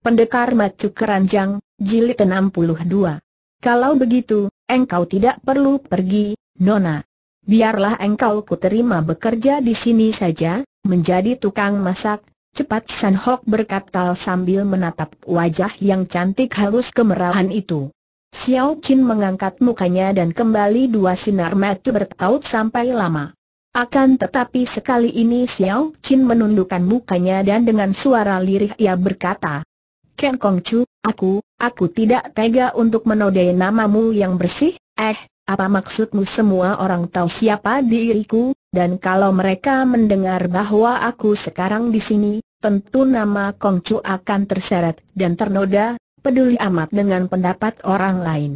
Pendekar Macu Keranjang, Jilid 62. Kalau begitu, engkau tidak perlu pergi, Nona. Biarlah engkau kuterima bekerja di sini saja, menjadi tukang masak, cepat San Hok berkata sambil menatap wajah yang cantik halus kemerahan itu. Xiao Qin mengangkat mukanya dan kembali dua sinar mata bertaut sampai lama. Akan tetapi sekali ini Xiao Qin menundukkan mukanya dan dengan suara lirih ia berkata, Ken Chu, aku, aku tidak tega untuk menodai namamu yang bersih, eh, apa maksudmu semua orang tahu siapa diriku, dan kalau mereka mendengar bahwa aku sekarang di sini, tentu nama Chu akan terseret dan ternoda, peduli amat dengan pendapat orang lain.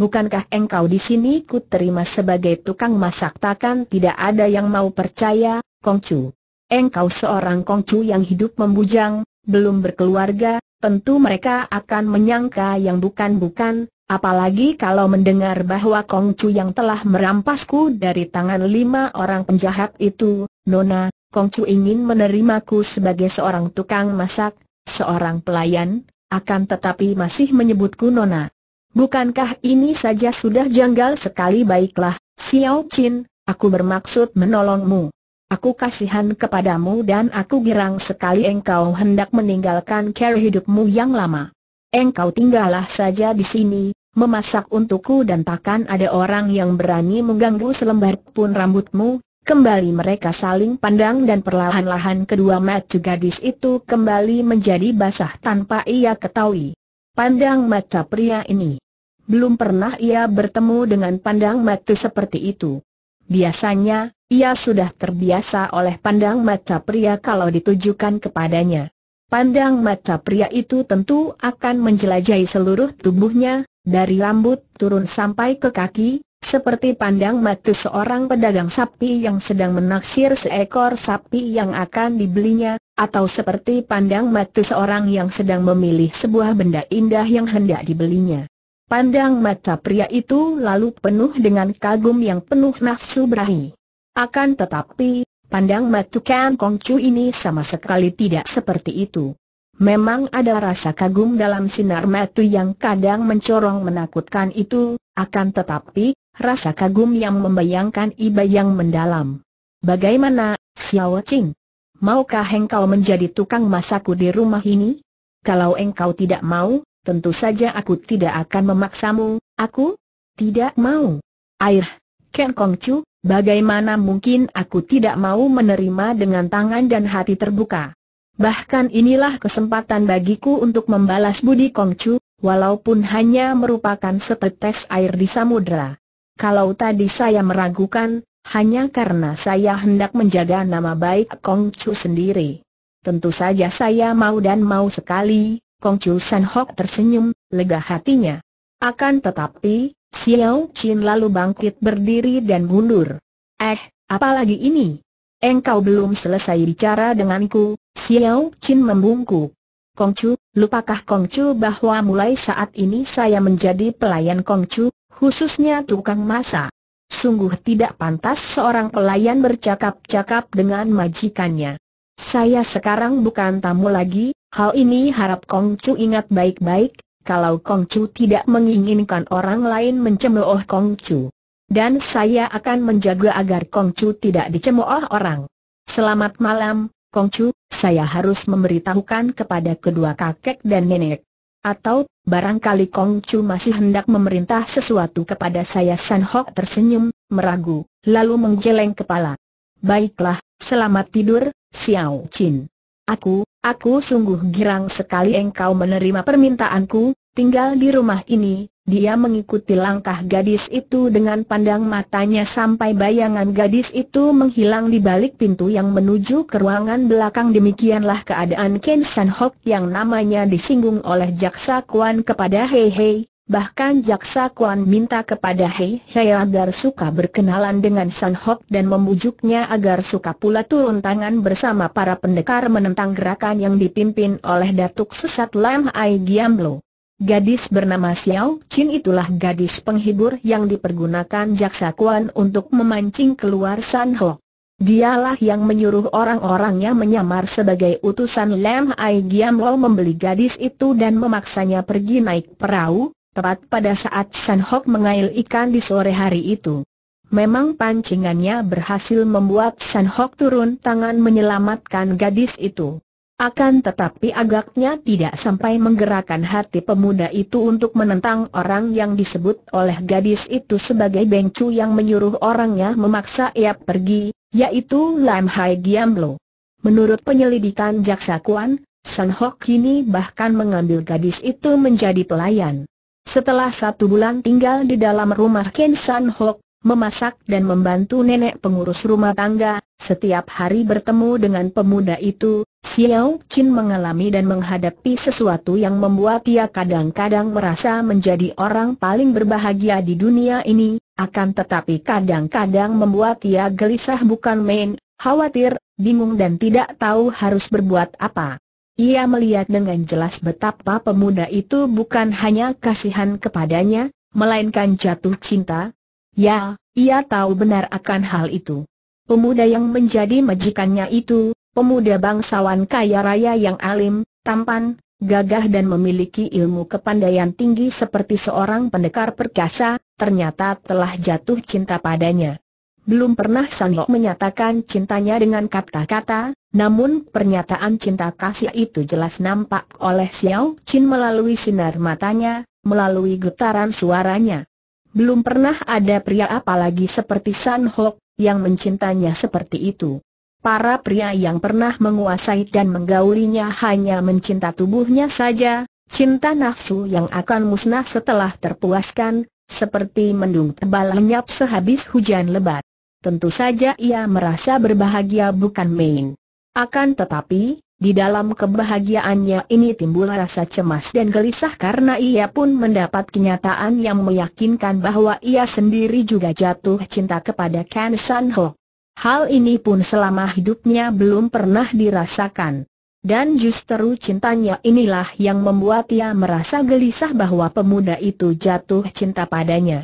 Bukankah engkau di sini ku terima sebagai tukang masak takkan tidak ada yang mau percaya, Chu? Engkau seorang Chu yang hidup membujang, belum berkeluarga, tentu mereka akan menyangka yang bukan-bukan, apalagi kalau mendengar bahwa Kong Chu yang telah merampasku dari tangan lima orang penjahat itu, Nona, Kong Chu ingin menerimaku sebagai seorang tukang masak, seorang pelayan, akan tetapi masih menyebutku Nona. Bukankah ini saja sudah janggal sekali baiklah, Xiao Chin, aku bermaksud menolongmu. Aku kasihan kepadamu dan aku girang sekali engkau hendak meninggalkan cara hidupmu yang lama. Engkau tinggallah saja di sini, memasak untukku dan takkan ada orang yang berani mengganggu selembar pun rambutmu. Kembali mereka saling pandang dan perlahan-lahan kedua mata gadis itu kembali menjadi basah tanpa ia ketahui. Pandang mata pria ini. Belum pernah ia bertemu dengan pandang mata seperti itu. Biasanya, ia sudah terbiasa oleh pandang mata pria kalau ditujukan kepadanya. Pandang mata pria itu tentu akan menjelajahi seluruh tubuhnya, dari rambut turun sampai ke kaki, seperti pandang mata seorang pedagang sapi yang sedang menaksir seekor sapi yang akan dibelinya, atau seperti pandang mata seorang yang sedang memilih sebuah benda indah yang hendak dibelinya. Pandang mata pria itu lalu penuh dengan kagum yang penuh nafsu berahi. Akan tetapi, pandang mata Kan Kong Chu ini sama sekali tidak seperti itu. Memang ada rasa kagum dalam sinar mata yang kadang mencorong menakutkan itu, akan tetapi, rasa kagum yang membayangkan iba yang mendalam. Bagaimana, Xiao Qing? Maukah engkau menjadi tukang masakku di rumah ini? Kalau engkau tidak mau, Tentu saja aku tidak akan memaksamu, aku tidak mau. Air, Ken Kongcu, bagaimana mungkin aku tidak mau menerima dengan tangan dan hati terbuka. Bahkan inilah kesempatan bagiku untuk membalas budi Kongcu, walaupun hanya merupakan setetes air di samudera. Kalau tadi saya meragukan, hanya karena saya hendak menjaga nama baik Kongcu sendiri. Tentu saja saya mau dan mau sekali, Kongcu San Hok tersenyum, lega hatinya. Akan tetapi, Xiao Qin lalu bangkit berdiri dan mundur. Eh, apalagi ini? Engkau belum selesai bicara denganku, Xiao Qin membungkuk. Kongcu, lupakah Kongcu bahwa mulai saat ini saya menjadi pelayan Kongcu, khususnya tukang masa. Sungguh tidak pantas seorang pelayan bercakap-cakap dengan majikannya. Saya sekarang bukan tamu lagi, Hal ini harap Kong Chu ingat baik-baik, kalau Kong Chu tidak menginginkan orang lain mencemooh Kong Chu. Dan saya akan menjaga agar Kong Chu tidak dicemooh orang. Selamat malam, Kong Chu, saya harus memberitahukan kepada kedua kakek dan nenek. Atau, barangkali Kong Chu masih hendak memerintah sesuatu kepada saya San Hok tersenyum, meragu, lalu menggeleng kepala. Baiklah, selamat tidur, Xiao Qin. Aku, aku sungguh girang sekali engkau menerima permintaanku, tinggal di rumah ini. Dia mengikuti langkah gadis itu dengan pandang matanya sampai bayangan gadis itu menghilang di balik pintu yang menuju ke ruangan belakang demikianlah keadaan Ken San Hok yang namanya disinggung oleh Jaksa Kuan kepada Hei Hei, Bahkan Jaksa Kuan minta kepada Hei Hei agar suka berkenalan dengan San Hok dan memujuknya agar suka pula turun tangan bersama para pendekar menentang gerakan yang dipimpin oleh Datuk Sesat Lam Ai Giamlo. Gadis bernama Xiao Chin itulah gadis penghibur yang dipergunakan Jaksa Kuan untuk memancing keluar San Hok. Dialah yang menyuruh orang-orangnya menyamar sebagai utusan Lam Ai Giamlo membeli gadis itu dan memaksanya pergi naik perahu, tepat pada saat San Hok mengail ikan di sore hari itu. Memang pancingannya berhasil membuat San Hok turun tangan menyelamatkan gadis itu. Akan tetapi agaknya tidak sampai menggerakkan hati pemuda itu untuk menentang orang yang disebut oleh gadis itu sebagai Bengcu yang menyuruh orangnya memaksa ia pergi, yaitu Lam Hai Giamlo. Menurut penyelidikan Jaksa Kuan, San Hok kini bahkan mengambil gadis itu menjadi pelayan. Setelah satu bulan tinggal di dalam rumah Ken San Hok, memasak dan membantu nenek pengurus rumah tangga, setiap hari bertemu dengan pemuda itu, Xiao Qin mengalami dan menghadapi sesuatu yang membuat ia kadang-kadang merasa menjadi orang paling berbahagia di dunia ini, akan tetapi kadang-kadang membuat ia gelisah bukan main, khawatir, bingung dan tidak tahu harus berbuat apa. Ia melihat dengan jelas betapa pemuda itu bukan hanya kasihan kepadanya, melainkan jatuh cinta. Ya, ia tahu benar akan hal itu. Pemuda yang menjadi majikannya itu, pemuda bangsawan kaya raya yang alim, tampan, gagah dan memiliki ilmu kepandaian tinggi seperti seorang pendekar perkasa, ternyata telah jatuh cinta padanya. Belum pernah Sanlok menyatakan cintanya dengan kata-kata, namun pernyataan cinta kasih itu jelas nampak oleh Xiao Qin melalui sinar matanya, melalui getaran suaranya. Belum pernah ada pria apalagi seperti San Hok, yang mencintanya seperti itu. Para pria yang pernah menguasai dan menggaulinya hanya mencinta tubuhnya saja, cinta nafsu yang akan musnah setelah terpuaskan, seperti mendung tebal lenyap sehabis hujan lebat. Tentu saja ia merasa berbahagia bukan main. Akan tetapi, di dalam kebahagiaannya ini timbul rasa cemas dan gelisah karena ia pun mendapat kenyataan yang meyakinkan bahwa ia sendiri juga jatuh cinta kepada Ken San Ho. Hal ini pun selama hidupnya belum pernah dirasakan. Dan justru cintanya inilah yang membuat ia merasa gelisah bahwa pemuda itu jatuh cinta padanya.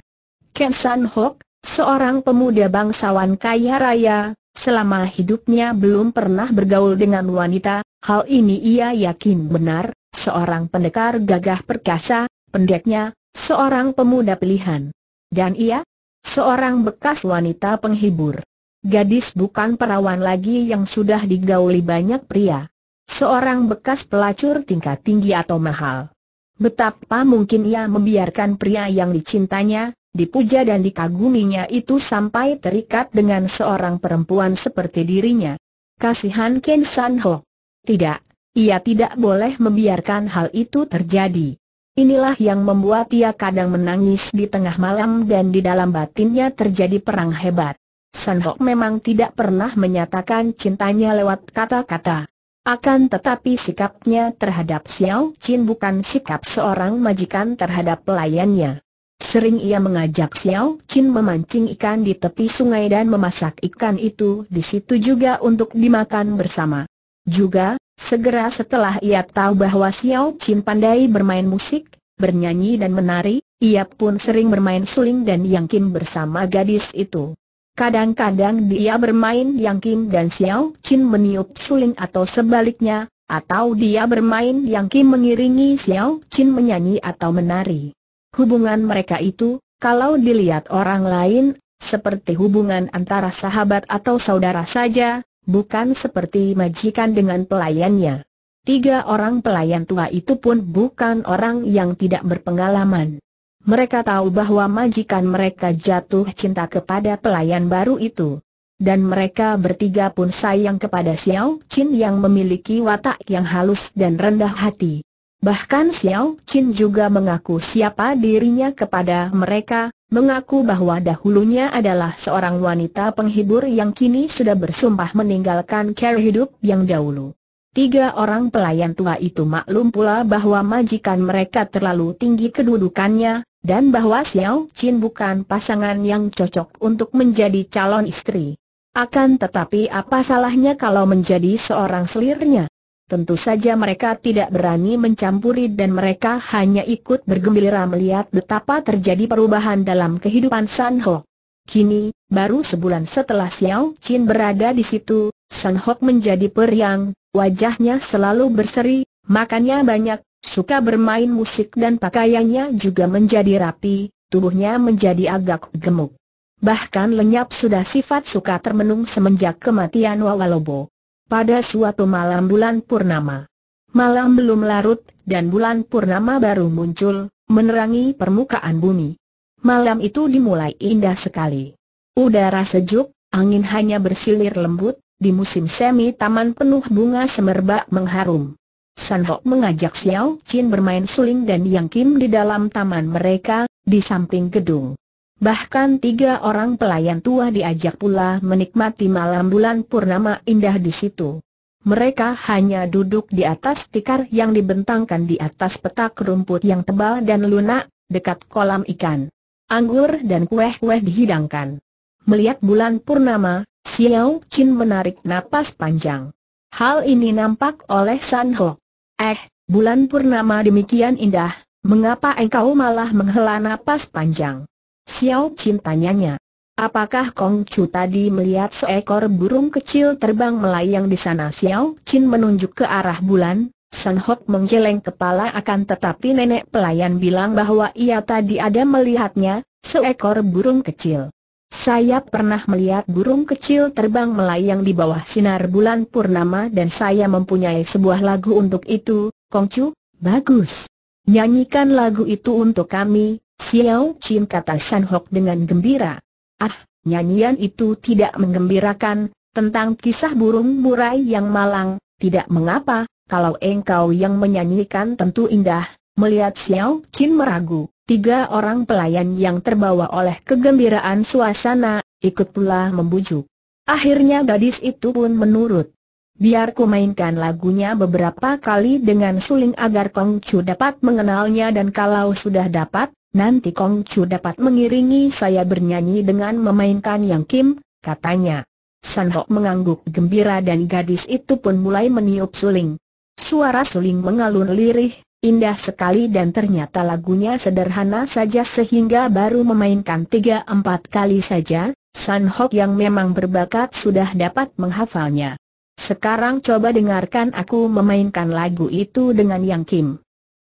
Ken San Ho, seorang pemuda bangsawan kaya raya, Selama hidupnya belum pernah bergaul dengan wanita, hal ini ia yakin benar, seorang pendekar gagah perkasa, pendeknya, seorang pemuda pilihan. Dan ia, seorang bekas wanita penghibur. Gadis bukan perawan lagi yang sudah digauli banyak pria. Seorang bekas pelacur tingkat tinggi atau mahal. Betapa mungkin ia membiarkan pria yang dicintanya, dipuja dan dikaguminya itu sampai terikat dengan seorang perempuan seperti dirinya. Kasihan Ken San Ho. Tidak, ia tidak boleh membiarkan hal itu terjadi. Inilah yang membuat ia kadang menangis di tengah malam dan di dalam batinnya terjadi perang hebat. San Ho memang tidak pernah menyatakan cintanya lewat kata-kata. Akan tetapi sikapnya terhadap Xiao Qin bukan sikap seorang majikan terhadap pelayannya. Sering ia mengajak Xiao Qin memancing ikan di tepi sungai dan memasak ikan itu di situ juga untuk dimakan bersama. Juga, segera setelah ia tahu bahwa Xiao Qin pandai bermain musik, bernyanyi dan menari, ia pun sering bermain suling dan Kim bersama gadis itu. Kadang-kadang dia bermain Kim dan Xiao Qin meniup suling atau sebaliknya, atau dia bermain Kim mengiringi Xiao Qin menyanyi atau menari. Hubungan mereka itu, kalau dilihat orang lain, seperti hubungan antara sahabat atau saudara saja, bukan seperti majikan dengan pelayannya. Tiga orang pelayan tua itu pun bukan orang yang tidak berpengalaman. Mereka tahu bahwa majikan mereka jatuh cinta kepada pelayan baru itu. Dan mereka bertiga pun sayang kepada Xiao Qin yang memiliki watak yang halus dan rendah hati. Bahkan Xiao Qin juga mengaku siapa dirinya kepada mereka, mengaku bahwa dahulunya adalah seorang wanita penghibur yang kini sudah bersumpah meninggalkan cara hidup yang dahulu. Tiga orang pelayan tua itu maklum pula bahwa majikan mereka terlalu tinggi kedudukannya, dan bahwa Xiao Qin bukan pasangan yang cocok untuk menjadi calon istri. Akan tetapi apa salahnya kalau menjadi seorang selirnya? Tentu saja mereka tidak berani mencampuri dan mereka hanya ikut bergembira melihat betapa terjadi perubahan dalam kehidupan San Ho. Kini, baru sebulan setelah Xiao Qin berada di situ, San Ho menjadi periang, wajahnya selalu berseri, makannya banyak, suka bermain musik dan pakaiannya juga menjadi rapi, tubuhnya menjadi agak gemuk. Bahkan lenyap sudah sifat suka termenung semenjak kematian Wawalobo pada suatu malam bulan purnama. Malam belum larut, dan bulan purnama baru muncul, menerangi permukaan bumi. Malam itu dimulai indah sekali. Udara sejuk, angin hanya bersilir lembut, di musim semi taman penuh bunga semerbak mengharum. San mengajak Xiao Chin bermain suling dan Yang Kim di dalam taman mereka, di samping gedung. Bahkan tiga orang pelayan tua diajak pula menikmati malam bulan purnama indah di situ. Mereka hanya duduk di atas tikar yang dibentangkan di atas petak rumput yang tebal dan lunak, dekat kolam ikan. Anggur dan kue-kue dihidangkan. Melihat bulan purnama, Xiao Qin menarik napas panjang. Hal ini nampak oleh San Ho. Eh, bulan purnama demikian indah, mengapa engkau malah menghela napas panjang? Xiao Chin tanyanya. Apakah Kong Chu tadi melihat seekor burung kecil terbang melayang di sana? Xiao Chin menunjuk ke arah bulan, San Hok menggeleng kepala akan tetapi nenek pelayan bilang bahwa ia tadi ada melihatnya, seekor burung kecil. Saya pernah melihat burung kecil terbang melayang di bawah sinar bulan purnama dan saya mempunyai sebuah lagu untuk itu, Kong Chu, bagus. Nyanyikan lagu itu untuk kami, Xiao Chin kata San Hok dengan gembira. Ah, nyanyian itu tidak menggembirakan, tentang kisah burung murai yang malang, tidak mengapa, kalau engkau yang menyanyikan tentu indah, melihat Xiao Chin meragu. Tiga orang pelayan yang terbawa oleh kegembiraan suasana, ikut pula membujuk. Akhirnya gadis itu pun menurut. Biar ku mainkan lagunya beberapa kali dengan suling agar Kong Chu dapat mengenalnya dan kalau sudah dapat, nanti Kong Chu dapat mengiringi saya bernyanyi dengan memainkan Yang Kim, katanya. San Ho mengangguk gembira dan gadis itu pun mulai meniup suling. Suara suling mengalun lirih, indah sekali dan ternyata lagunya sederhana saja sehingga baru memainkan tiga empat kali saja, San Ho yang memang berbakat sudah dapat menghafalnya. Sekarang coba dengarkan aku memainkan lagu itu dengan Yang Kim.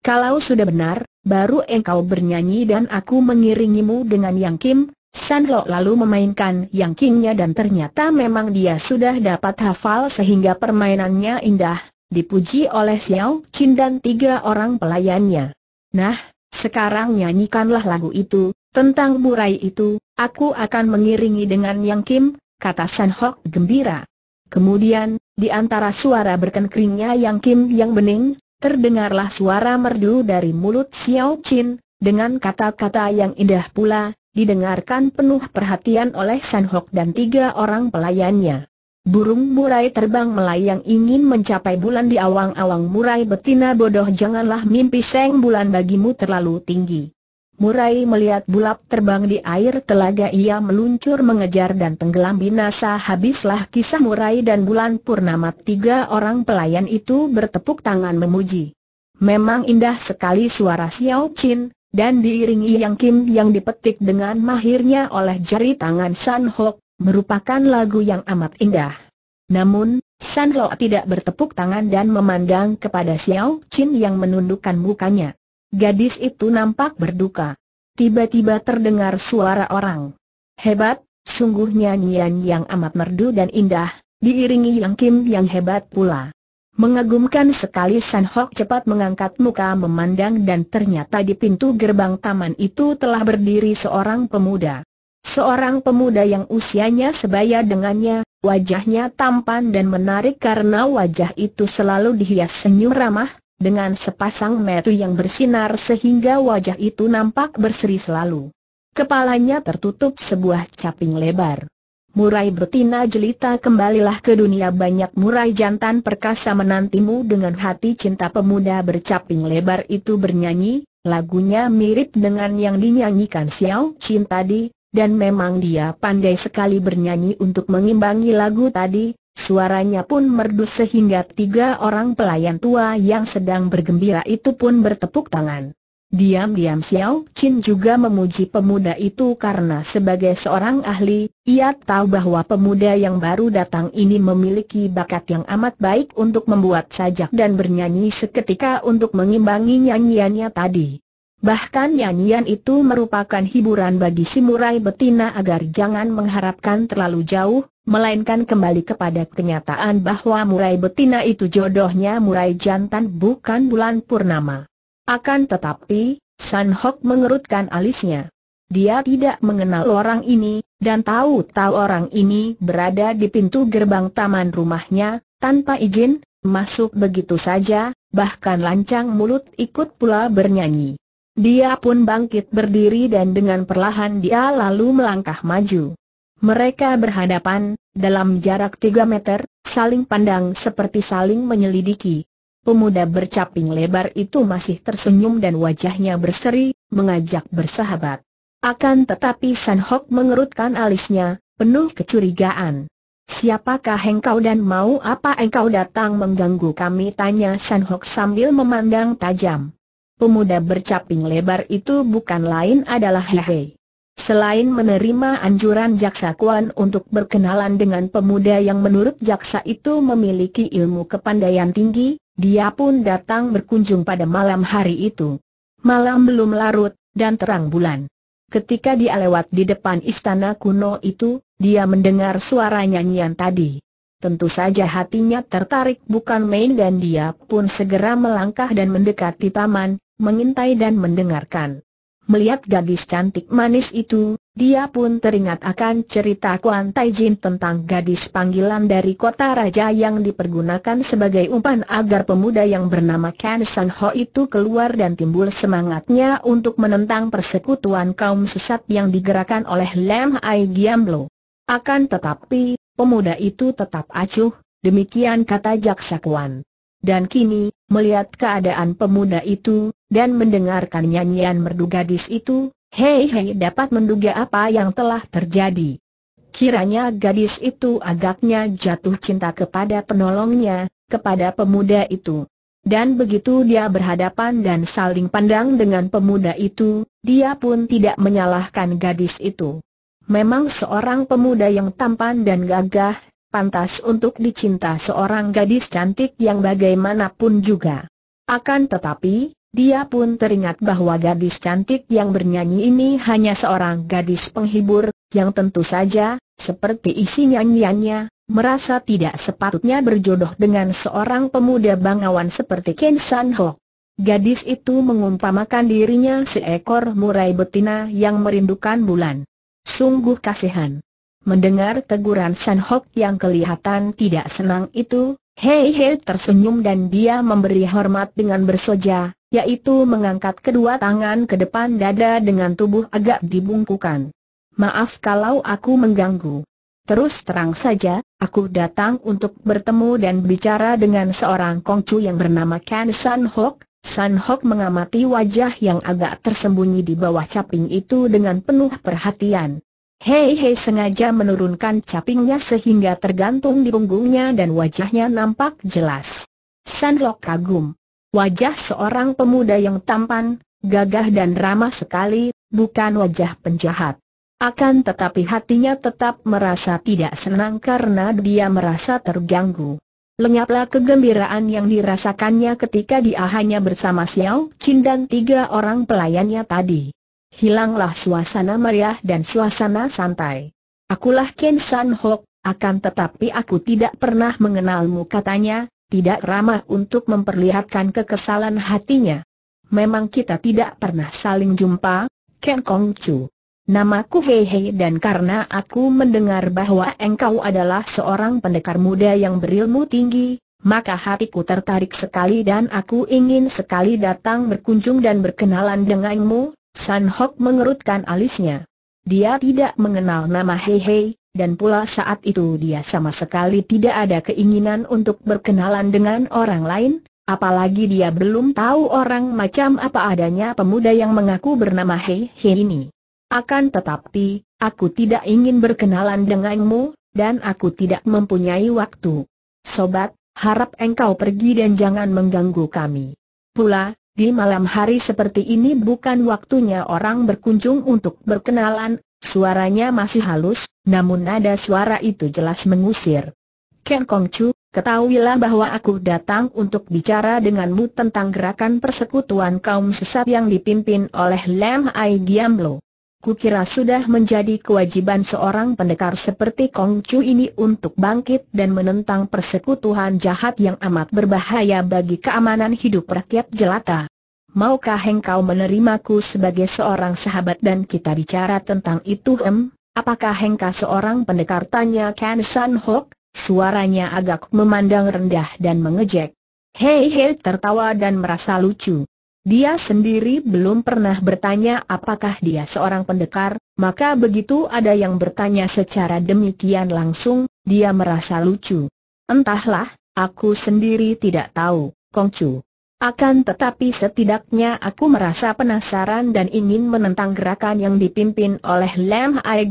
Kalau sudah benar, baru engkau bernyanyi dan aku mengiringimu dengan Yang Kim, San Lo lalu memainkan yang kingnya dan ternyata memang dia sudah dapat hafal sehingga permainannya indah, dipuji oleh Xiao Qin dan tiga orang pelayannya. Nah, sekarang nyanyikanlah lagu itu, tentang murai itu, aku akan mengiringi dengan yang Kim, kata San Hok gembira. Kemudian, di antara suara berkenkringnya yang Kim yang bening, Terdengarlah suara merdu dari mulut Xiao Qin dengan kata-kata yang indah pula, didengarkan penuh perhatian oleh San Hok dan tiga orang pelayannya. Burung murai terbang melayang ingin mencapai bulan di awang-awang murai betina bodoh janganlah mimpi seng bulan bagimu terlalu tinggi. Murai melihat bulap terbang di air telaga ia meluncur mengejar dan tenggelam binasa habislah kisah Murai dan bulan purnama tiga orang pelayan itu bertepuk tangan memuji. Memang indah sekali suara Xiao Qin dan diiringi Yang Kim yang dipetik dengan mahirnya oleh jari tangan San Ho. merupakan lagu yang amat indah. Namun, San Ho tidak bertepuk tangan dan memandang kepada Xiao Qin yang menundukkan mukanya. Gadis itu nampak berduka. Tiba-tiba terdengar suara orang. Hebat, sungguh nyanyian yang amat merdu dan indah, diiringi Yang Kim yang hebat pula. Mengagumkan sekali San Hok cepat mengangkat muka memandang dan ternyata di pintu gerbang taman itu telah berdiri seorang pemuda. Seorang pemuda yang usianya sebaya dengannya, wajahnya tampan dan menarik karena wajah itu selalu dihias senyum ramah, dengan sepasang mata yang bersinar sehingga wajah itu nampak berseri selalu. Kepalanya tertutup sebuah caping lebar. Murai betina jelita kembalilah ke dunia banyak murai jantan perkasa menantimu dengan hati cinta pemuda bercaping lebar itu bernyanyi, lagunya mirip dengan yang dinyanyikan Xiao Chin tadi, dan memang dia pandai sekali bernyanyi untuk mengimbangi lagu tadi, Suaranya pun merdu sehingga tiga orang pelayan tua yang sedang bergembira itu pun bertepuk tangan. Diam-diam Xiao Qin juga memuji pemuda itu karena sebagai seorang ahli, ia tahu bahwa pemuda yang baru datang ini memiliki bakat yang amat baik untuk membuat sajak dan bernyanyi seketika untuk mengimbangi nyanyiannya tadi. Bahkan nyanyian itu merupakan hiburan bagi si murai betina agar jangan mengharapkan terlalu jauh, melainkan kembali kepada kenyataan bahwa murai betina itu jodohnya murai jantan bukan bulan purnama. Akan tetapi, San Hok mengerutkan alisnya. Dia tidak mengenal orang ini, dan tahu-tahu orang ini berada di pintu gerbang taman rumahnya, tanpa izin, masuk begitu saja, bahkan lancang mulut ikut pula bernyanyi. Dia pun bangkit berdiri dan dengan perlahan dia lalu melangkah maju. Mereka berhadapan, dalam jarak tiga meter, saling pandang seperti saling menyelidiki. Pemuda bercaping lebar itu masih tersenyum dan wajahnya berseri, mengajak bersahabat. Akan tetapi San Hok mengerutkan alisnya, penuh kecurigaan. Siapakah engkau dan mau apa engkau datang mengganggu kami? Tanya San Hok sambil memandang tajam. Pemuda bercaping lebar itu bukan lain adalah Hehe. Selain menerima anjuran Jaksa Kuan untuk berkenalan dengan pemuda yang menurut Jaksa itu memiliki ilmu kepandaian tinggi, dia pun datang berkunjung pada malam hari itu. Malam belum larut, dan terang bulan. Ketika dia lewat di depan istana kuno itu, dia mendengar suara nyanyian tadi. Tentu saja hatinya tertarik bukan main dan dia pun segera melangkah dan mendekati taman, mengintai dan mendengarkan. Melihat gadis cantik manis itu, dia pun teringat akan cerita Kuan Taijin tentang gadis panggilan dari kota raja yang dipergunakan sebagai umpan agar pemuda yang bernama Ken San Ho itu keluar dan timbul semangatnya untuk menentang persekutuan kaum sesat yang digerakkan oleh Lam Ai Giamblo. Akan tetapi, pemuda itu tetap acuh, demikian kata Jaksa Kuan. Dan kini, melihat keadaan pemuda itu, dan mendengarkan nyanyian merdu gadis itu, Hei Hei dapat menduga apa yang telah terjadi. Kiranya gadis itu agaknya jatuh cinta kepada penolongnya, kepada pemuda itu. Dan begitu dia berhadapan dan saling pandang dengan pemuda itu, dia pun tidak menyalahkan gadis itu. Memang seorang pemuda yang tampan dan gagah, pantas untuk dicinta seorang gadis cantik yang bagaimanapun juga. Akan tetapi, dia pun teringat bahwa gadis cantik yang bernyanyi ini hanya seorang gadis penghibur, yang tentu saja, seperti isi nyanyiannya, merasa tidak sepatutnya berjodoh dengan seorang pemuda bangawan seperti Ken San Ho. Gadis itu mengumpamakan dirinya seekor murai betina yang merindukan bulan. Sungguh kasihan. Mendengar teguran San Hok yang kelihatan tidak senang itu, Hei Hei tersenyum dan dia memberi hormat dengan bersoja, yaitu mengangkat kedua tangan ke depan dada dengan tubuh agak dibungkukan. Maaf kalau aku mengganggu. Terus terang saja, aku datang untuk bertemu dan bicara dengan seorang kongcu yang bernama Ken San Hok. San Hok mengamati wajah yang agak tersembunyi di bawah caping itu dengan penuh perhatian. Hei Hei sengaja menurunkan capingnya sehingga tergantung di punggungnya dan wajahnya nampak jelas. Sanlok kagum. Wajah seorang pemuda yang tampan, gagah dan ramah sekali, bukan wajah penjahat. Akan tetapi hatinya tetap merasa tidak senang karena dia merasa terganggu. Lenyaplah kegembiraan yang dirasakannya ketika dia hanya bersama Xiao Qin dan tiga orang pelayannya tadi hilanglah suasana meriah dan suasana santai. Akulah Ken San Hok, akan tetapi aku tidak pernah mengenalmu katanya, tidak ramah untuk memperlihatkan kekesalan hatinya. Memang kita tidak pernah saling jumpa, Ken Kong Chu. Namaku Hei Hei dan karena aku mendengar bahwa engkau adalah seorang pendekar muda yang berilmu tinggi, maka hatiku tertarik sekali dan aku ingin sekali datang berkunjung dan berkenalan denganmu, San Hok mengerutkan alisnya. Dia tidak mengenal nama Hei Hei, dan pula saat itu dia sama sekali tidak ada keinginan untuk berkenalan dengan orang lain, apalagi dia belum tahu orang macam apa adanya pemuda yang mengaku bernama Hei Hei ini. Akan tetapi, aku tidak ingin berkenalan denganmu, dan aku tidak mempunyai waktu. Sobat, harap engkau pergi dan jangan mengganggu kami. Pula, di malam hari seperti ini bukan waktunya orang berkunjung untuk berkenalan, suaranya masih halus, namun nada suara itu jelas mengusir. Ken Kong Chu, ketahuilah bahwa aku datang untuk bicara denganmu tentang gerakan persekutuan kaum sesat yang dipimpin oleh Lam Ai Lo. Kukira sudah menjadi kewajiban seorang pendekar seperti Kong Chu ini untuk bangkit dan menentang persekutuan jahat yang amat berbahaya bagi keamanan hidup rakyat jelata. Maukah engkau menerimaku sebagai seorang sahabat dan kita bicara tentang itu em? Apakah engkau seorang pendekar tanya Ken San Hok? Suaranya agak memandang rendah dan mengejek. Hei hei tertawa dan merasa lucu. Dia sendiri belum pernah bertanya apakah dia seorang pendekar, maka begitu ada yang bertanya secara demikian langsung, dia merasa lucu. Entahlah, aku sendiri tidak tahu, Kongcu. Akan tetapi setidaknya aku merasa penasaran dan ingin menentang gerakan yang dipimpin oleh Lam Ai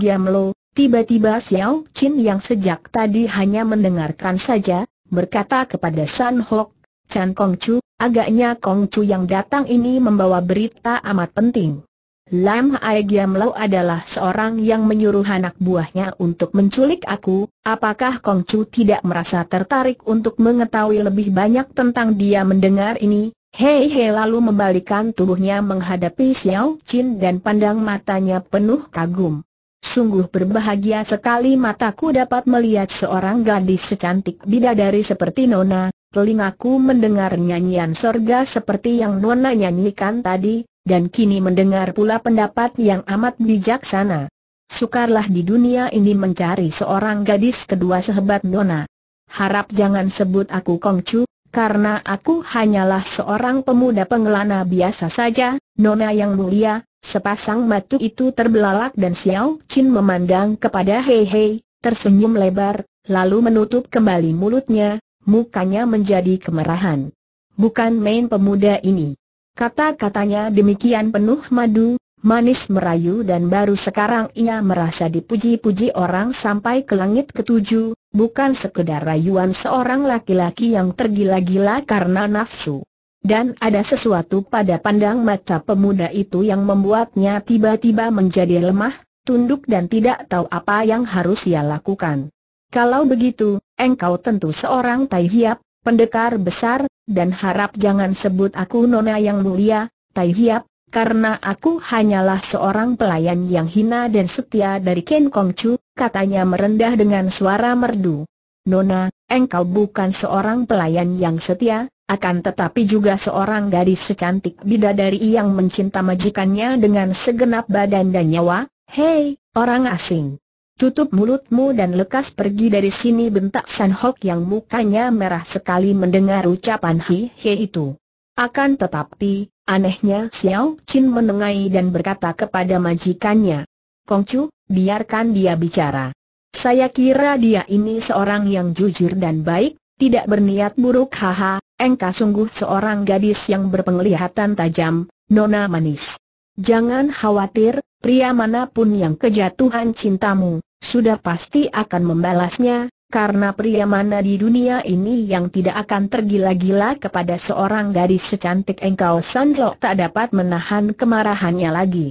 Tiba-tiba Xiao Qin yang sejak tadi hanya mendengarkan saja, berkata kepada San Hok, Chan Kongcu, Agaknya Kong Chu yang datang ini membawa berita amat penting. Lam Aegyam Lau adalah seorang yang menyuruh anak buahnya untuk menculik aku, apakah Kong Chu tidak merasa tertarik untuk mengetahui lebih banyak tentang dia mendengar ini? Hei Hei lalu membalikan tubuhnya menghadapi Xiao Chin dan pandang matanya penuh kagum. Sungguh berbahagia sekali mataku dapat melihat seorang gadis secantik bidadari seperti Nona, telingaku mendengar nyanyian sorga seperti yang Nona nyanyikan tadi, dan kini mendengar pula pendapat yang amat bijaksana. Sukarlah di dunia ini mencari seorang gadis kedua sehebat Nona. Harap jangan sebut aku Kongcu, karena aku hanyalah seorang pemuda pengelana biasa saja, Nona yang mulia, sepasang mata itu terbelalak dan Xiao Chin memandang kepada Hei Hei, tersenyum lebar, lalu menutup kembali mulutnya, mukanya menjadi kemerahan. Bukan main pemuda ini. Kata-katanya demikian penuh madu, manis merayu dan baru sekarang ia merasa dipuji-puji orang sampai ke langit ketujuh, bukan sekedar rayuan seorang laki-laki yang tergila-gila karena nafsu. Dan ada sesuatu pada pandang mata pemuda itu yang membuatnya tiba-tiba menjadi lemah, tunduk dan tidak tahu apa yang harus ia lakukan. Kalau begitu, engkau tentu seorang Tai Hiap, pendekar besar, dan harap jangan sebut aku nona yang mulia, Tai Hiap, karena aku hanyalah seorang pelayan yang hina dan setia dari Ken Kong Chu, katanya merendah dengan suara merdu. Nona, engkau bukan seorang pelayan yang setia, akan tetapi juga seorang gadis secantik bidadari yang mencinta majikannya dengan segenap badan dan nyawa, hei, orang asing. Tutup mulutmu dan lekas pergi dari sini bentak San Hok yang mukanya merah sekali mendengar ucapan Hi He itu. Akan tetapi, anehnya Xiao Chin menengai dan berkata kepada majikannya. Kong Chu, biarkan dia bicara. Saya kira dia ini seorang yang jujur dan baik, tidak berniat buruk haha, engkau sungguh seorang gadis yang berpenglihatan tajam, nona manis. Jangan khawatir, pria manapun yang kejatuhan cintamu, sudah pasti akan membalasnya, karena pria mana di dunia ini yang tidak akan tergila-gila kepada seorang gadis secantik engkau Sandok tak dapat menahan kemarahannya lagi.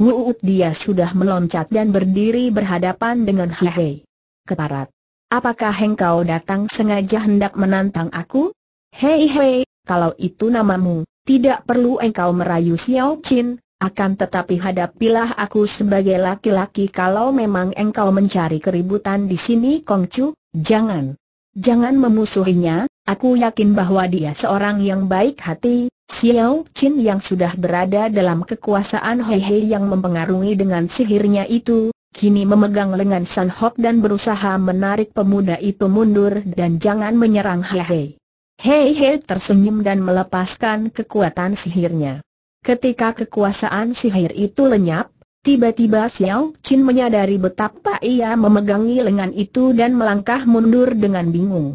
Wuut dia sudah meloncat dan berdiri berhadapan dengan Hehe. Ketarat. Apakah engkau datang sengaja hendak menantang aku? Hei hei, kalau itu namamu, tidak perlu engkau merayu Xiao Chin, akan tetapi hadapilah aku sebagai laki-laki kalau memang engkau mencari keributan di sini Kong Chu, jangan. Jangan memusuhinya, aku yakin bahwa dia seorang yang baik hati, Xiao Qin yang sudah berada dalam kekuasaan Hei Hei yang mempengaruhi dengan sihirnya itu, kini memegang lengan San Hok dan berusaha menarik pemuda itu mundur dan jangan menyerang Hei Hei. Hei Hei tersenyum dan melepaskan kekuatan sihirnya. Ketika kekuasaan sihir itu lenyap, tiba-tiba Xiao Qin menyadari betapa ia memegangi lengan itu dan melangkah mundur dengan bingung.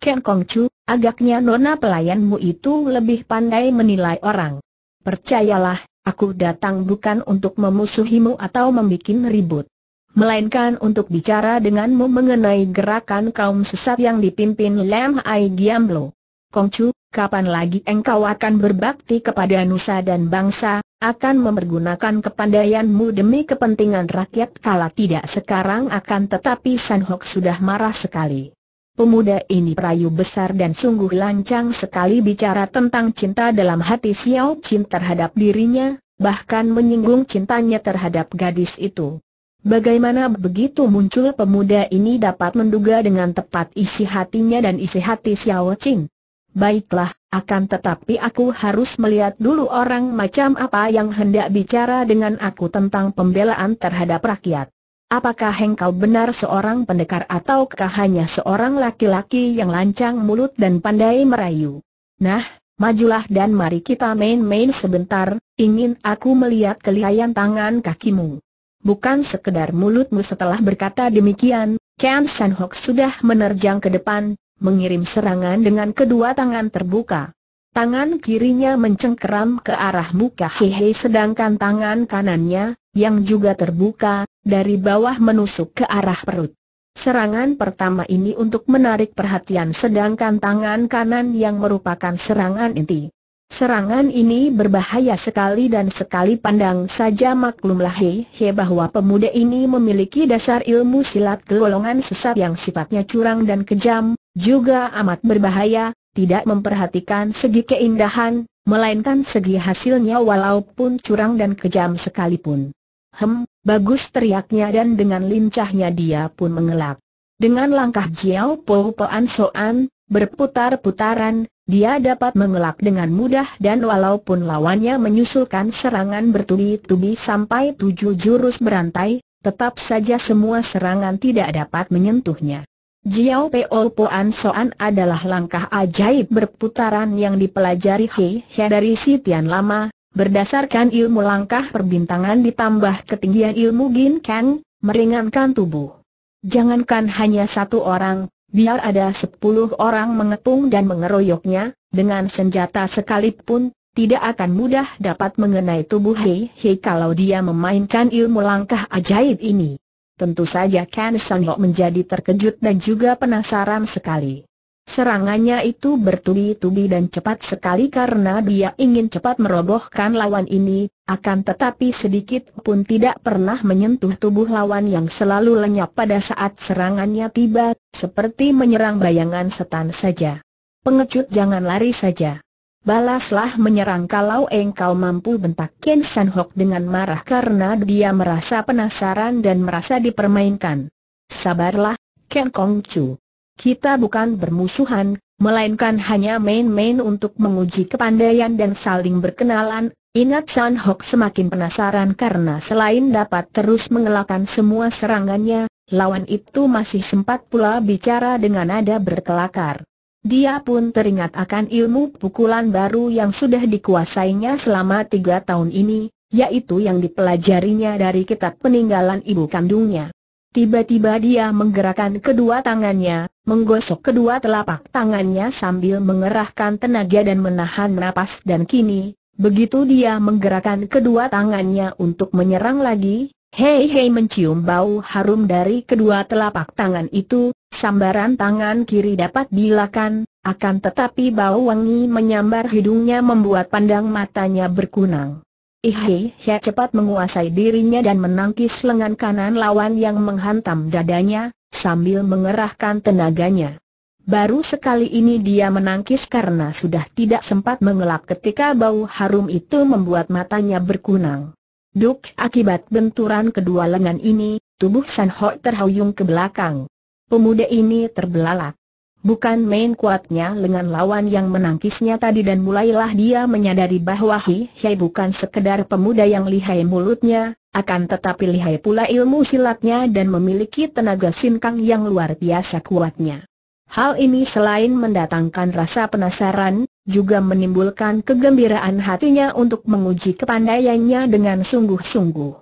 Ken Kong Chu, agaknya nona pelayanmu itu lebih pandai menilai orang. Percayalah, aku datang bukan untuk memusuhimu atau membuat ribut. Melainkan untuk bicara denganmu mengenai gerakan kaum sesat yang dipimpin Lam Ai Giamlo. Kong Chu, kapan lagi engkau akan berbakti kepada nusa dan bangsa, akan mempergunakan kepandaianmu demi kepentingan rakyat kala tidak sekarang akan tetapi San Hok sudah marah sekali. Pemuda ini perayu besar dan sungguh lancang sekali bicara tentang cinta dalam hati Xiao Qin terhadap dirinya, bahkan menyinggung cintanya terhadap gadis itu. Bagaimana begitu muncul pemuda ini dapat menduga dengan tepat isi hatinya dan isi hati Xiao Qin? Baiklah, akan tetapi aku harus melihat dulu orang macam apa yang hendak bicara dengan aku tentang pembelaan terhadap rakyat. Apakah engkau benar seorang pendekar ataukah hanya seorang laki-laki yang lancang mulut dan pandai merayu? Nah, majulah dan mari kita main-main sebentar, ingin aku melihat kelihayan tangan kakimu. Bukan sekedar mulutmu setelah berkata demikian, Ken Sanhok sudah menerjang ke depan, mengirim serangan dengan kedua tangan terbuka. Tangan kirinya mencengkeram ke arah muka Hehe sedangkan tangan kanannya, yang juga terbuka, dari bawah menusuk ke arah perut. Serangan pertama ini untuk menarik perhatian sedangkan tangan kanan yang merupakan serangan inti. Serangan ini berbahaya sekali dan sekali pandang saja maklumlah Hehe bahwa pemuda ini memiliki dasar ilmu silat golongan sesat yang sifatnya curang dan kejam, juga amat berbahaya, tidak memperhatikan segi keindahan, melainkan segi hasilnya walaupun curang dan kejam sekalipun. Hem, bagus teriaknya dan dengan lincahnya dia pun mengelak. Dengan langkah Jiao Po Poan Soan, berputar-putaran, dia dapat mengelak dengan mudah dan walaupun lawannya menyusulkan serangan bertubi-tubi sampai tujuh jurus berantai, tetap saja semua serangan tidak dapat menyentuhnya. Jiao Peo Poan Soan adalah langkah ajaib berputaran yang dipelajari He He dari si Tian Lama, berdasarkan ilmu langkah perbintangan ditambah ketinggian ilmu Gin Kang, meringankan tubuh. Jangankan hanya satu orang, biar ada sepuluh orang mengepung dan mengeroyoknya, dengan senjata sekalipun, tidak akan mudah dapat mengenai tubuh He He kalau dia memainkan ilmu langkah ajaib ini. Tentu saja Kan sanggup menjadi terkejut dan juga penasaran sekali. Serangannya itu bertubi-tubi dan cepat sekali karena dia ingin cepat merobohkan lawan ini, akan tetapi sedikit pun tidak pernah menyentuh tubuh lawan yang selalu lenyap pada saat serangannya tiba, seperti menyerang bayangan setan saja. Pengecut jangan lari saja. Balaslah menyerang kalau engkau mampu bentak Ken San Hok dengan marah karena dia merasa penasaran dan merasa dipermainkan. Sabarlah, Ken Kong Chu. Kita bukan bermusuhan, melainkan hanya main-main untuk menguji kepandaian dan saling berkenalan. Ingat San Hok semakin penasaran karena selain dapat terus mengelakkan semua serangannya, lawan itu masih sempat pula bicara dengan nada berkelakar. Dia pun teringat akan ilmu pukulan baru yang sudah dikuasainya selama tiga tahun ini, yaitu yang dipelajarinya dari kitab peninggalan ibu kandungnya. Tiba-tiba dia menggerakkan kedua tangannya, menggosok kedua telapak tangannya sambil mengerahkan tenaga dan menahan napas dan kini, begitu dia menggerakkan kedua tangannya untuk menyerang lagi, Hei Hei mencium bau harum dari kedua telapak tangan itu, sambaran tangan kiri dapat dilakan, akan tetapi bau wangi menyambar hidungnya membuat pandang matanya berkunang. Ihe Hei cepat menguasai dirinya dan menangkis lengan kanan lawan yang menghantam dadanya, sambil mengerahkan tenaganya. Baru sekali ini dia menangkis karena sudah tidak sempat mengelak ketika bau harum itu membuat matanya berkunang. Duk akibat benturan kedua lengan ini, tubuh San Ho terhuyung ke belakang. Pemuda ini terbelalak. Bukan main kuatnya lengan lawan yang menangkisnya tadi dan mulailah dia menyadari bahwa Hi Hai bukan sekedar pemuda yang lihai mulutnya, akan tetapi lihai pula ilmu silatnya dan memiliki tenaga sinkang yang luar biasa kuatnya. Hal ini selain mendatangkan rasa penasaran, juga menimbulkan kegembiraan hatinya untuk menguji kepandaiannya dengan sungguh-sungguh.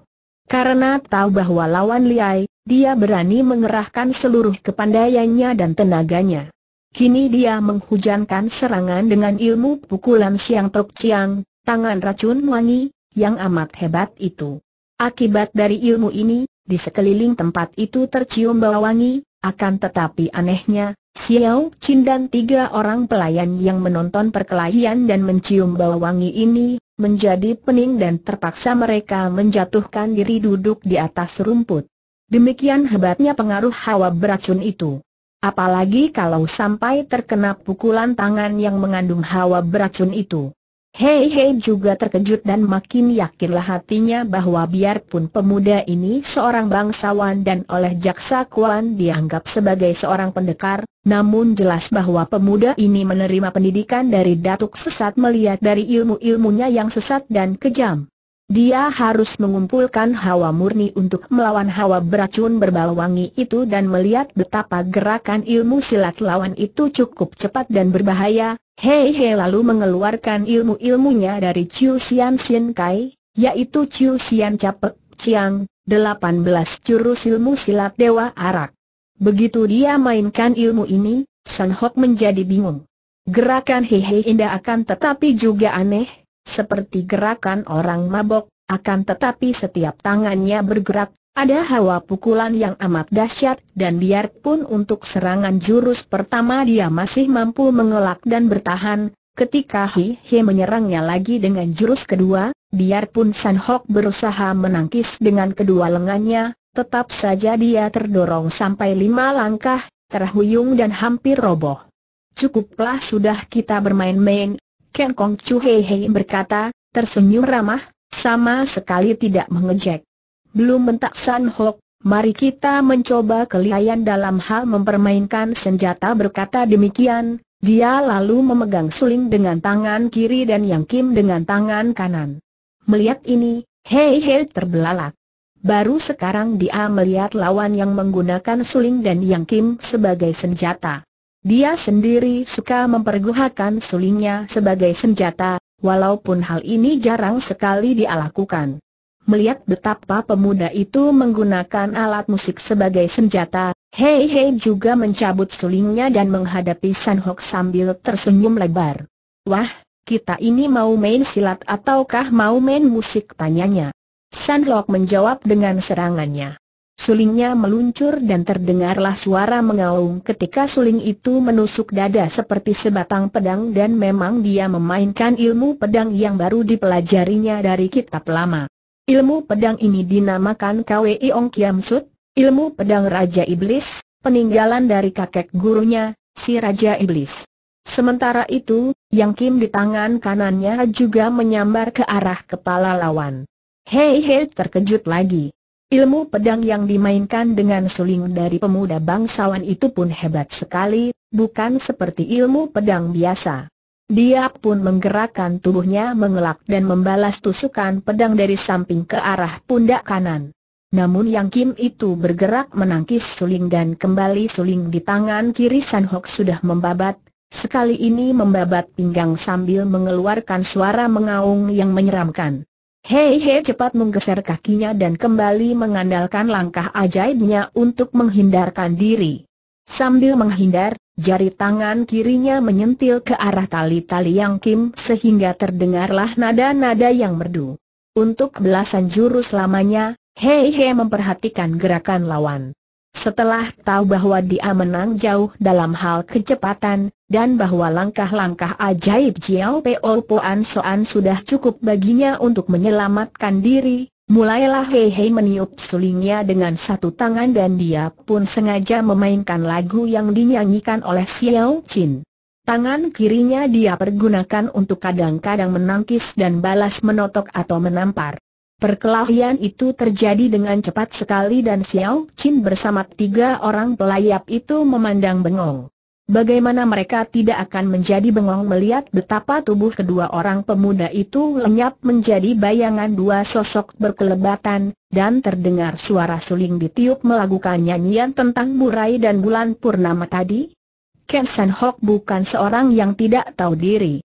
Karena tahu bahwa lawan Liai, dia berani mengerahkan seluruh kepandaiannya dan tenaganya. Kini dia menghujankan serangan dengan ilmu pukulan siang tok ciang, tangan racun wangi, yang amat hebat itu. Akibat dari ilmu ini, di sekeliling tempat itu tercium bau wangi, akan tetapi anehnya, Xiao Qin dan tiga orang pelayan yang menonton perkelahian dan mencium bau wangi ini, menjadi pening dan terpaksa mereka menjatuhkan diri duduk di atas rumput. Demikian hebatnya pengaruh hawa beracun itu. Apalagi kalau sampai terkena pukulan tangan yang mengandung hawa beracun itu. Hei Hei juga terkejut dan makin yakinlah hatinya bahwa biarpun pemuda ini seorang bangsawan dan oleh jaksa Kuan dianggap sebagai seorang pendekar, namun jelas bahwa pemuda ini menerima pendidikan dari datuk sesat melihat dari ilmu-ilmunya yang sesat dan kejam. Dia harus mengumpulkan hawa murni untuk melawan hawa beracun berbau wangi itu dan melihat betapa gerakan ilmu silat lawan itu cukup cepat dan berbahaya. Hei Hei lalu mengeluarkan ilmu-ilmunya dari Chiu Sian Sien Kai, yaitu Chiu Sian Capek Chiang, 18 jurus ilmu silat Dewa Arak. Begitu dia mainkan ilmu ini, San Hok menjadi bingung. Gerakan Hehe indah akan tetapi juga aneh, seperti gerakan orang mabok, akan tetapi setiap tangannya bergerak, ada hawa pukulan yang amat dahsyat dan biarpun untuk serangan jurus pertama dia masih mampu mengelak dan bertahan, ketika Hi He menyerangnya lagi dengan jurus kedua, biarpun San Hok berusaha menangkis dengan kedua lengannya, Tetap saja dia terdorong sampai lima langkah, terhuyung dan hampir roboh. Cukuplah sudah kita bermain-main, Ken Kong Chu Hei Hei berkata, tersenyum ramah, sama sekali tidak mengejek. Belum mentak San Hok, mari kita mencoba kelihayan dalam hal mempermainkan senjata berkata demikian, dia lalu memegang suling dengan tangan kiri dan Yang Kim dengan tangan kanan. Melihat ini, Hei Hei terbelalak. Baru sekarang dia melihat lawan yang menggunakan suling dan yang kim sebagai senjata. Dia sendiri suka mempergunakan sulingnya sebagai senjata, walaupun hal ini jarang sekali dia lakukan. Melihat betapa pemuda itu menggunakan alat musik sebagai senjata, Hei Hei juga mencabut sulingnya dan menghadapi San Hok sambil tersenyum lebar. Wah, kita ini mau main silat ataukah mau main musik tanyanya. Lok menjawab dengan serangannya. Sulingnya meluncur dan terdengarlah suara mengaung ketika suling itu menusuk dada seperti sebatang pedang dan memang dia memainkan ilmu pedang yang baru dipelajarinya dari kitab lama. Ilmu pedang ini dinamakan Kwei Ong Kiam Sut, ilmu pedang Raja Iblis, peninggalan dari kakek gurunya, si Raja Iblis. Sementara itu, Yang Kim di tangan kanannya juga menyambar ke arah kepala lawan. Hei Hei terkejut lagi. Ilmu pedang yang dimainkan dengan suling dari pemuda bangsawan itu pun hebat sekali, bukan seperti ilmu pedang biasa. Dia pun menggerakkan tubuhnya mengelak dan membalas tusukan pedang dari samping ke arah pundak kanan. Namun Yang Kim itu bergerak menangkis suling dan kembali suling di tangan kiri San Hok sudah membabat, sekali ini membabat pinggang sambil mengeluarkan suara mengaung yang menyeramkan. Hei Hei cepat menggeser kakinya dan kembali mengandalkan langkah ajaibnya untuk menghindarkan diri. Sambil menghindar, jari tangan kirinya menyentil ke arah tali-tali yang Kim sehingga terdengarlah nada-nada yang merdu. Untuk belasan jurus lamanya, Hei Hei memperhatikan gerakan lawan. Setelah tahu bahwa dia menang jauh dalam hal kecepatan, dan bahwa langkah-langkah ajaib Jiao Peo Poan Soan sudah cukup baginya untuk menyelamatkan diri, mulailah Hei Hei meniup sulingnya dengan satu tangan dan dia pun sengaja memainkan lagu yang dinyanyikan oleh Xiao Chin. Tangan kirinya dia pergunakan untuk kadang-kadang menangkis dan balas menotok atau menampar. Perkelahian itu terjadi dengan cepat sekali dan Xiao Qin bersama tiga orang pelayap itu memandang bengong. Bagaimana mereka tidak akan menjadi bengong melihat betapa tubuh kedua orang pemuda itu lenyap menjadi bayangan dua sosok berkelebatan, dan terdengar suara suling ditiup melakukan nyanyian tentang burai dan bulan purnama tadi? Ken San Hok bukan seorang yang tidak tahu diri.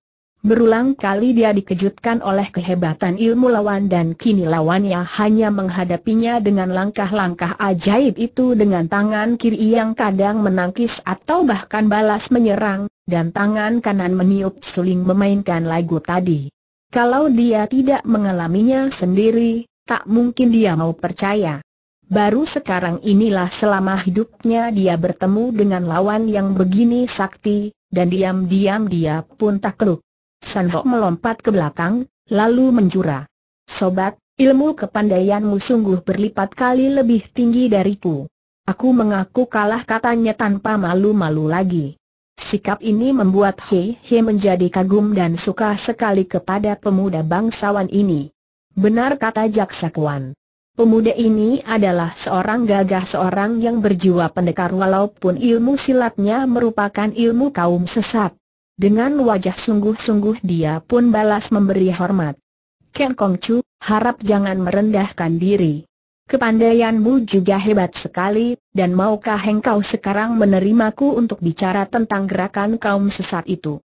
Berulang kali dia dikejutkan oleh kehebatan ilmu lawan dan kini lawannya hanya menghadapinya dengan langkah-langkah ajaib itu dengan tangan kiri yang kadang menangkis atau bahkan balas menyerang, dan tangan kanan meniup suling memainkan lagu tadi. Kalau dia tidak mengalaminya sendiri, tak mungkin dia mau percaya. Baru sekarang inilah selama hidupnya dia bertemu dengan lawan yang begini sakti, dan diam-diam dia pun takluk. Sanbok melompat ke belakang, lalu menjura. Sobat, ilmu kepandaianmu sungguh berlipat kali lebih tinggi dariku. Aku mengaku kalah katanya tanpa malu-malu lagi. Sikap ini membuat He He menjadi kagum dan suka sekali kepada pemuda bangsawan ini. Benar kata Jaksa Kuan. Pemuda ini adalah seorang gagah seorang yang berjiwa pendekar walaupun ilmu silatnya merupakan ilmu kaum sesat. Dengan wajah sungguh-sungguh dia pun balas memberi hormat. Ken Kong Chu, harap jangan merendahkan diri. Kepandaianmu juga hebat sekali, dan maukah engkau sekarang menerimaku untuk bicara tentang gerakan kaum sesat itu?